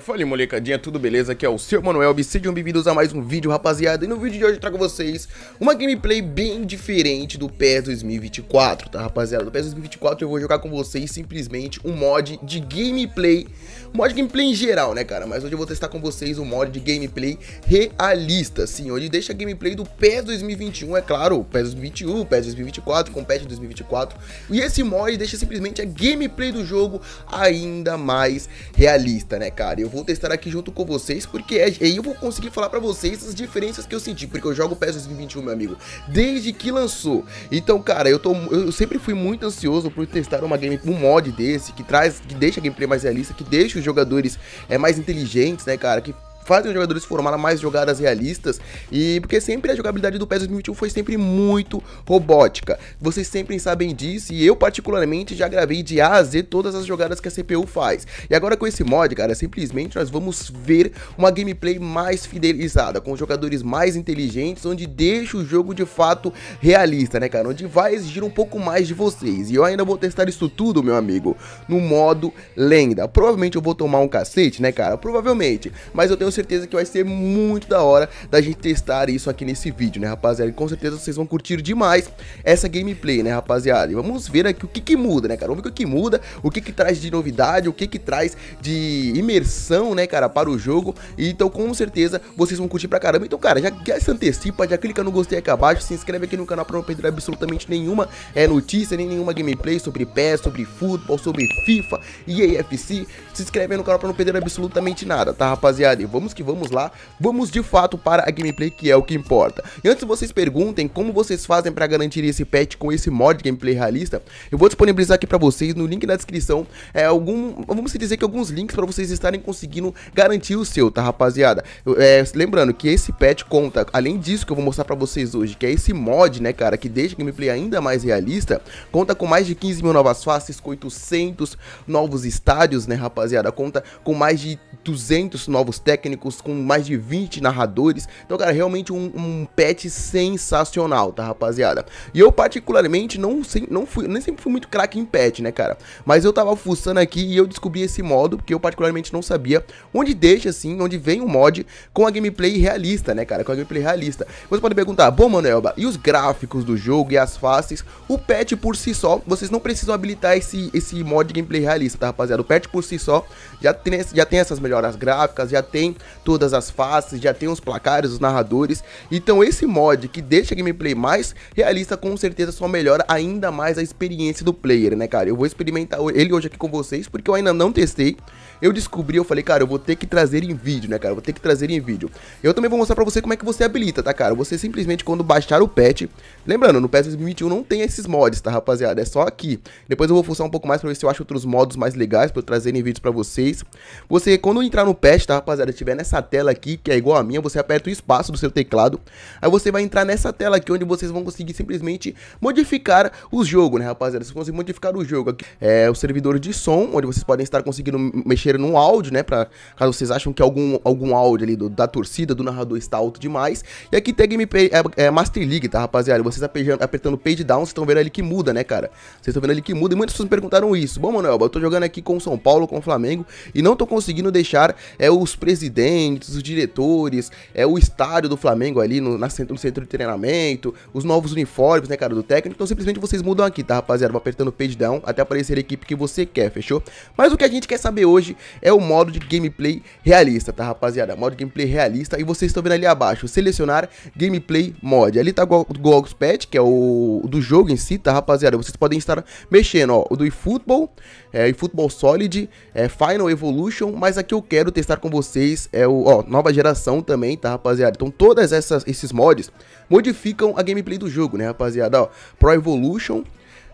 fala molecadinha, tudo beleza? Aqui é o seu Manuel B. sejam bem-vindos a mais um vídeo, rapaziada. E no vídeo de hoje eu trago vocês uma gameplay bem diferente do PES 2024, tá rapaziada? Do PES 2024 eu vou jogar com vocês simplesmente um mod de gameplay, mod de gameplay em geral, né cara? Mas hoje eu vou testar com vocês um mod de gameplay realista, sim, onde deixa a gameplay do PES 2021, é claro, PES 2021, PES 2024, Compete 2024. E esse mod deixa simplesmente a gameplay do jogo ainda mais realista, né cara. Eu vou testar aqui junto com vocês, porque aí é, eu vou conseguir falar pra vocês as diferenças que eu senti, porque eu jogo PES 2021, meu amigo, desde que lançou. Então, cara, eu, tô, eu sempre fui muito ansioso por testar uma game, um mod desse, que traz, que deixa a gameplay mais realista, que deixa os jogadores é, mais inteligentes, né, cara, que fazem os jogadores formarem mais jogadas realistas e porque sempre a jogabilidade do PES 2021 foi sempre muito robótica. Vocês sempre sabem disso e eu particularmente já gravei de A a Z todas as jogadas que a CPU faz. E agora com esse mod, cara, simplesmente nós vamos ver uma gameplay mais fidelizada, com jogadores mais inteligentes, onde deixa o jogo de fato realista, né, cara? Onde vai exigir um pouco mais de vocês. E eu ainda vou testar isso tudo, meu amigo, no modo lenda. Provavelmente eu vou tomar um cacete, né, cara? Provavelmente. Mas eu tenho certeza que vai ser muito da hora da gente testar isso aqui nesse vídeo, né, rapaziada? E com certeza vocês vão curtir demais essa gameplay, né, rapaziada? E vamos ver aqui o que que muda, né, cara? Vamos ver o que, que muda, o que que traz de novidade, o que que traz de imersão, né, cara, para o jogo. então, com certeza, vocês vão curtir pra caramba. Então, cara, já, já se antecipa, já clica no gostei aqui abaixo, se inscreve aqui no canal pra não perder absolutamente nenhuma é, notícia, nem nenhuma gameplay sobre PES, sobre futebol, sobre FIFA e AFC. Se inscreve aí no canal pra não perder absolutamente nada, tá, rapaziada? E vamos vamos que vamos lá, vamos de fato para a gameplay que é o que importa. E antes vocês perguntem como vocês fazem para garantir esse patch com esse mod gameplay realista, eu vou disponibilizar aqui para vocês no link na descrição, é, algum, vamos dizer que alguns links para vocês estarem conseguindo garantir o seu, tá rapaziada? É, lembrando que esse patch conta, além disso que eu vou mostrar para vocês hoje, que é esse mod, né cara, que deixa a gameplay ainda mais realista, conta com mais de 15 mil novas faces, com 800 novos estádios, né rapaziada, conta com mais de 200 novos técnicos, com mais de 20 narradores. Então, cara, realmente um, um patch sensacional, tá, rapaziada? E eu, particularmente, não, sem, não fui, nem sempre fui muito craque em patch, né, cara? Mas eu tava fuçando aqui e eu descobri esse modo, porque eu particularmente não sabia, onde deixa, assim, onde vem o mod com a gameplay realista, né, cara? Com a gameplay realista. Você pode perguntar, bom, Manuelba, e os gráficos do jogo e as faces? O patch por si só, vocês não precisam habilitar esse, esse mod de gameplay realista, tá, rapaziada? O patch por si só já tem, já tem essas melhores melhor as gráficas, já tem todas as faces, já tem os placares, os narradores. Então esse mod que deixa a gameplay mais realista, com certeza só melhora ainda mais a experiência do player, né, cara? Eu vou experimentar ele hoje aqui com vocês, porque eu ainda não testei. Eu descobri, eu falei, cara, eu vou ter que trazer em vídeo, né, cara? Eu vou ter que trazer em vídeo. Eu também vou mostrar pra você como é que você habilita, tá, cara? Você simplesmente, quando baixar o patch... Lembrando, no ps 2021 não tem esses mods, tá, rapaziada? É só aqui. Depois eu vou fuçar um pouco mais pra ver se eu acho outros modos mais legais pra eu trazer em vídeos pra vocês. Você, quando quando entrar no patch, tá, rapaziada? Tiver nessa tela aqui, que é igual a minha, você aperta o espaço do seu teclado. Aí você vai entrar nessa tela aqui, onde vocês vão conseguir simplesmente modificar o jogo, né, rapaziada? Vocês conseguem modificar o jogo aqui. É o servidor de som, onde vocês podem estar conseguindo mexer no áudio, né? Pra, caso vocês acham que algum, algum áudio ali do, da torcida, do narrador está alto demais. E aqui tem gameplay, é, é Master League, tá, rapaziada? Vocês apertando, apertando page down, vocês estão vendo ali que muda, né, cara? Vocês estão vendo ali que muda. E muitas pessoas me perguntaram isso. Bom, Manuel, eu tô jogando aqui com o São Paulo, com o Flamengo, e não tô conseguindo deixar deixar é os presidentes, os diretores, é o estádio do Flamengo ali no, na centro, no centro de treinamento, os novos uniformes, né, cara, do técnico. Então simplesmente vocês mudam aqui, tá, rapaziada? Vou apertando page down até aparecer a equipe que você quer, fechou? Mas o que a gente quer saber hoje é o modo de gameplay realista, tá, rapaziada? Modo de gameplay realista. E vocês estão vendo ali abaixo, selecionar gameplay mod. Ali tá o Gogs Pet, que é o do jogo em si, tá, rapaziada? Vocês podem estar mexendo, ó, o do eFootball é, e Football Solid, é, Final Evolution, mas aqui eu quero testar com vocês é o ó, nova geração também, tá rapaziada? Então todas essas esses mods modificam a gameplay do jogo, né rapaziada? Ó, Pro Evolution,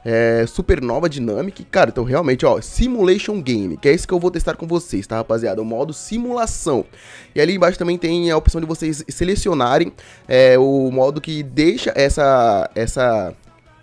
é, Supernova Dynamic, cara, então realmente, ó, Simulation Game, que é isso que eu vou testar com vocês, tá, rapaziada? O modo simulação. E ali embaixo também tem a opção de vocês selecionarem é, o modo que deixa essa, essa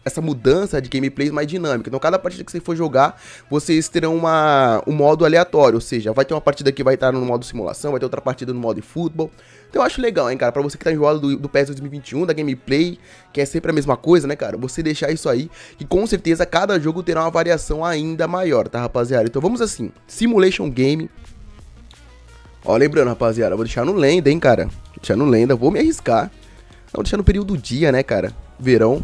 essa mudança de gameplays mais dinâmica. Então, cada partida que você for jogar, vocês terão uma, um modo aleatório, ou seja, vai ter uma partida que vai estar no modo simulação, vai ter outra partida no modo futebol. Então, eu acho legal, hein, cara, pra você que tá enjoado do, do PES 2021, da gameplay, que é sempre a mesma coisa, né, cara, você deixar isso aí, que com certeza cada jogo terá uma variação ainda maior, tá, rapaziada? Então, vamos assim, Simulation Game. Ó, lembrando, rapaziada, vou deixar no lenda, hein, cara, vou deixar no lenda, vou me arriscar. Não, vou deixar no período do dia, né, cara, verão.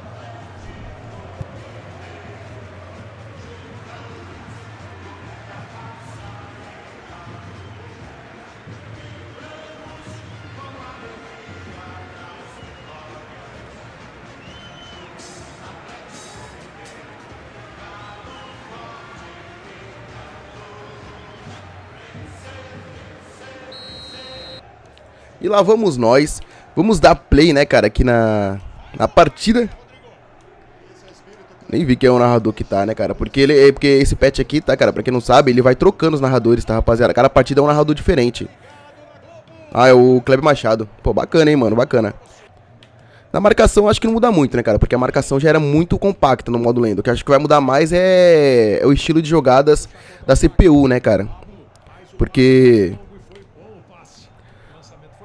E lá vamos nós. Vamos dar play, né, cara, aqui na, na partida. Nem vi quem é o narrador que tá, né, cara? Porque ele, é, porque esse pet aqui, tá, cara? Pra quem não sabe, ele vai trocando os narradores, tá, rapaziada? Cada partida é um narrador diferente. Ah, é o Kleber Machado. Pô, bacana, hein, mano? Bacana. Na marcação, acho que não muda muito, né, cara? Porque a marcação já era muito compacta no modo lendo. O que acho que vai mudar mais é... é o estilo de jogadas da CPU, né, cara? Porque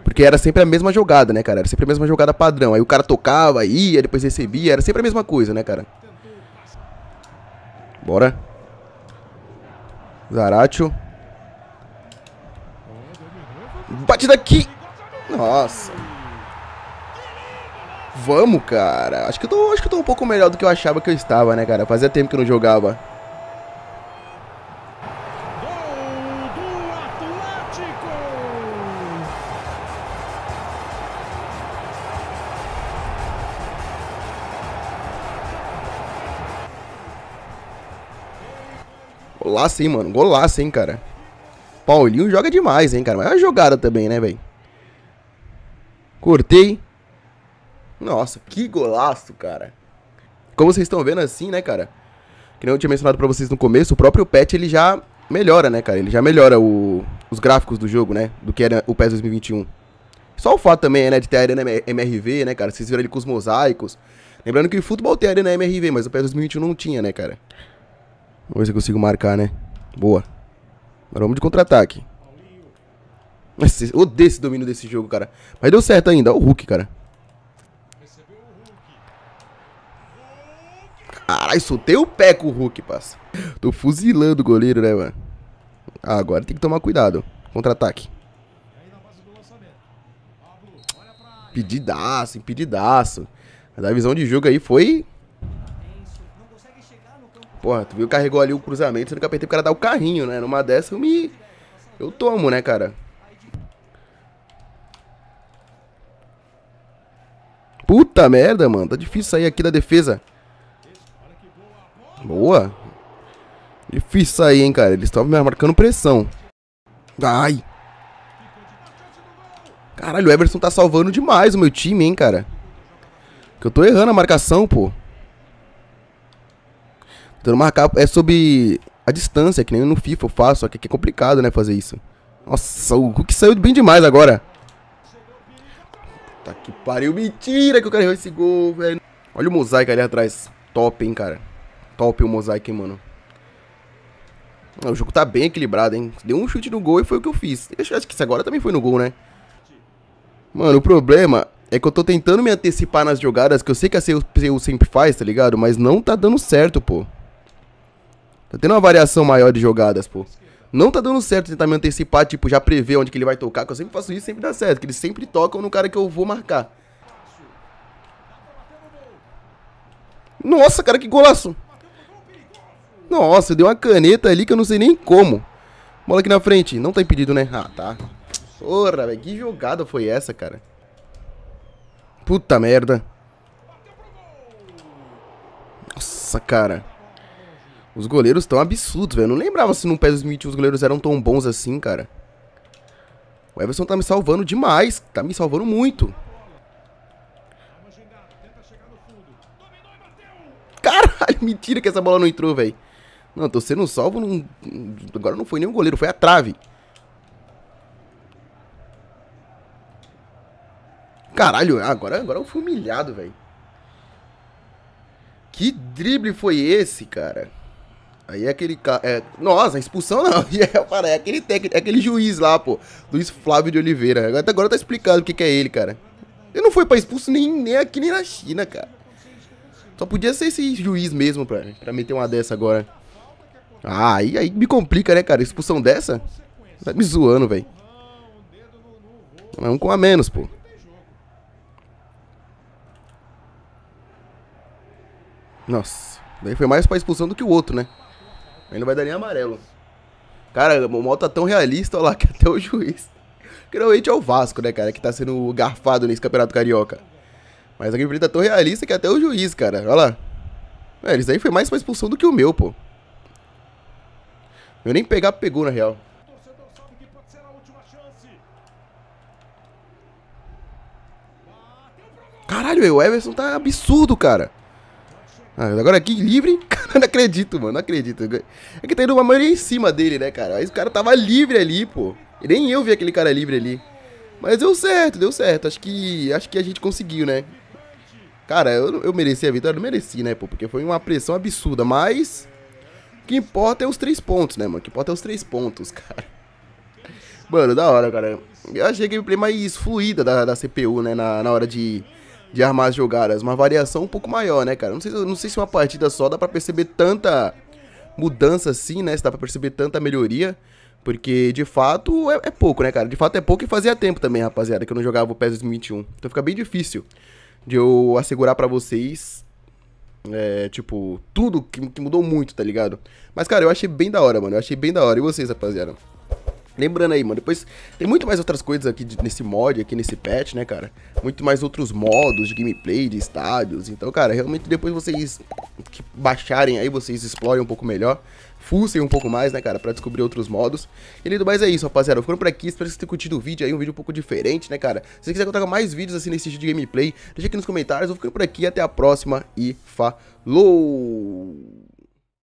porque era sempre a mesma jogada, né, cara? Era sempre a mesma jogada padrão. Aí o cara tocava, ia, depois recebia, era sempre a mesma coisa, né, cara? Bora. Zaracho. Bate daqui. Nossa. Vamos, cara. Acho que, eu tô, acho que eu tô um pouco melhor do que eu achava que eu estava, né, cara? Fazia tempo que eu não jogava. Golaço, hein, mano. Golaço, hein, cara. Paulinho joga demais, hein, cara. Mas é uma jogada também, né, velho? Cortei. Nossa, que golaço, cara. Como vocês estão vendo assim, né, cara? Que nem eu tinha mencionado pra vocês no começo, o próprio patch, ele já melhora, né, cara? Ele já melhora o, os gráficos do jogo, né? Do que era o PES 2021. Só o fato também, né, de ter a Arena MRV, né, cara? Vocês viram ele com os mosaicos. Lembrando que o futebol tem a Arena MRV, mas o PES 2021 não tinha, né, cara? Vamos ver se eu consigo marcar, né? Boa. Agora vamos de contra-ataque. Nossa, odeio esse domínio desse jogo, cara. Mas deu certo ainda. Olha o Hulk, cara. Caralho, soltei o pé com o Hulk, passa. Tô fuzilando o goleiro, né, mano? Ah, agora tem que tomar cuidado. Contra-ataque. Pedidaço, impedidaço. Mas a visão de jogo aí foi Porra, tu viu, carregou ali o cruzamento, sendo que apertei pro cara dar o carrinho, né? Numa dessa eu me. Eu tomo, né, cara? Puta merda, mano. Tá difícil sair aqui da defesa. Boa. Difícil sair, hein, cara. Eles estavam marcando pressão. Ai. Caralho, o Everson tá salvando demais o meu time, hein, cara. Que eu tô errando a marcação, pô. Tentando marcar é sobre a distância, que nem no FIFA eu faço, só que aqui é complicado, né, fazer isso. Nossa, o Hulk saiu bem demais agora. Tá que pariu, mentira que o cara errou esse gol, velho. Olha o mosaico ali atrás, top, hein, cara. Top o mosaico, hein, mano. Ah, o jogo tá bem equilibrado, hein. Deu um chute no gol e foi o que eu fiz. acho que isso agora também foi no gol, né. Mano, o problema é que eu tô tentando me antecipar nas jogadas, que eu sei que a CU sempre faz, tá ligado? Mas não tá dando certo, pô. Tá tendo uma variação maior de jogadas, pô. Não tá dando certo tentar me antecipar, tipo, já prever onde que ele vai tocar, que eu sempre faço isso sempre dá certo, que eles sempre tocam no cara que eu vou marcar. Nossa, cara, que golaço! Nossa, deu uma caneta ali que eu não sei nem como. Bola aqui na frente, não tá impedido, né? Ah, tá. Porra, velho, que jogada foi essa, cara? Puta merda. Nossa, cara. Os goleiros estão absurdos, velho. Eu não lembrava se no PES 2021 os goleiros eram tão bons assim, cara. O Everson tá me salvando demais. Tá me salvando muito. Caralho, mentira que essa bola não entrou, velho. Não, tô sendo salvo. Não... Agora não foi nem o goleiro, foi a trave. Caralho, agora, agora eu fui humilhado, velho. Que drible foi esse, cara? Aí é aquele cara. É, nossa, expulsão não. É, é aquele técnico, é aquele juiz lá, pô. Luiz Flávio de Oliveira. Agora, agora tá explicado o que, que é ele, cara. Ele não foi pra expulso nem, nem aqui, nem na China, cara. Só podia ser esse juiz mesmo pra, pra meter uma dessa agora. Ah, aí, aí me complica, né, cara? Expulsão dessa? Tá me zoando, velho. É um com a menos, pô. Nossa. Daí foi mais pra expulsão do que o outro, né? Aí não vai dar nem amarelo. Cara, o mal tá tão realista, olha lá, que até o juiz. Que normalmente é o Vasco, né, cara, que tá sendo garfado nesse campeonato carioca. Mas a gameplay tá tão realista que até o juiz, cara, olha lá. É, eles aí foi mais pra expulsão do que o meu, pô. Eu nem pegar, pegou, na real. Caralho, o Everson tá absurdo, cara. Ah, agora aqui livre, cara, não acredito, mano, não acredito. É que tá indo uma maioria em cima dele, né, cara? Aí o cara tava livre ali, pô. Nem eu vi aquele cara livre ali. Mas deu certo, deu certo. Acho que, acho que a gente conseguiu, né? Cara, eu, eu mereci a vitória? Eu não mereci, né, pô? Porque foi uma pressão absurda, mas... O que importa é os três pontos, né, mano? O que importa é os três pontos, cara. Mano, da hora, cara. Eu achei a gameplay mais fluida da, da CPU, né, na, na hora de de armas jogadas. Uma variação um pouco maior, né, cara? Não sei, não sei se uma partida só dá pra perceber tanta mudança assim, né? Se dá pra perceber tanta melhoria. Porque, de fato, é, é pouco, né, cara? De fato é pouco e fazia tempo também, rapaziada, que eu não jogava o PES 2021. Então fica bem difícil de eu assegurar para vocês é, tipo, tudo que, mudou muito, tá ligado? Mas, cara, eu achei bem da hora, mano. Eu achei bem da hora. E vocês, rapaziada? Lembrando aí, mano, depois tem muito mais outras coisas aqui nesse mod, aqui nesse patch, né, cara? Muito mais outros modos de gameplay, de estádios. Então, cara, realmente depois vocês que baixarem aí, vocês explorem um pouco melhor. Fussem um pouco mais, né, cara, pra descobrir outros modos. E além mais é isso, rapaziada. Ficando por aqui, espero que vocês tenham curtido o vídeo aí, um vídeo um pouco diferente, né, cara? Se você quiser contar com mais vídeos assim nesse tipo de gameplay, deixa aqui nos comentários. Eu vou ficando por aqui, até a próxima e falou!